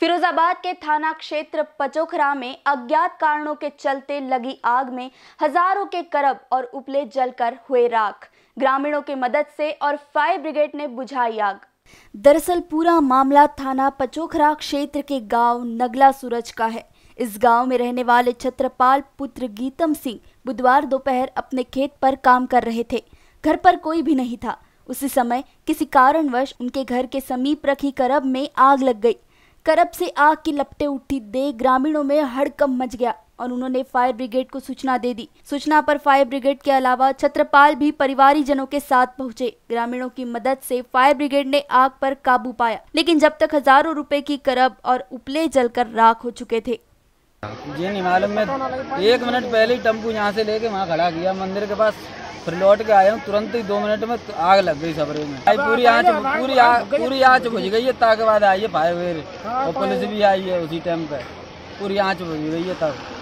फिरोजाबाद के थाना क्षेत्र पचोखरा में अज्ञात कारणों के चलते लगी आग में हजारों के करब और उपले जलकर हुए राख ग्रामीणों की मदद से और फायर ब्रिगेड ने बुझाई आग दरअसल पूरा मामला थाना पचोखरा क्षेत्र के गांव नगला सूरज का है इस गांव में रहने वाले छत्रपाल पुत्र गीतम सिंह बुधवार दोपहर अपने खेत पर काम कर रहे थे घर पर कोई भी नहीं था उसी समय किसी कारणवश उनके घर के समीप रखी करब में आग लग गई करब से आग की लपटे उठी देख ग्रामीणों में हड़कम मच गया और उन्होंने फायर ब्रिगेड को सूचना दे दी सूचना पर फायर ब्रिगेड के अलावा छत्रपाल भी परिवारी जनों के साथ पहुंचे ग्रामीणों की मदद से फायर ब्रिगेड ने आग पर काबू पाया लेकिन जब तक हजारों रुपए की करब और उपले जलकर राख हो चुके थे ये नहीं मालूम मैं एक मिनट पहले टम्पू टेम्पू यहाँ से लेके वहाँ खड़ा किया मंदिर के पास फिर लौट के आया हूँ तुरंत ही दो मिनट में आग लग गई सबरे में भाई पूरी आँच पूरी पूरी आँच बुझ गई है ताकि बाद आई है फायर हाँ, और पुलिस भी आई है उसी टाइम पे पूरी आँच बुझ गई है तब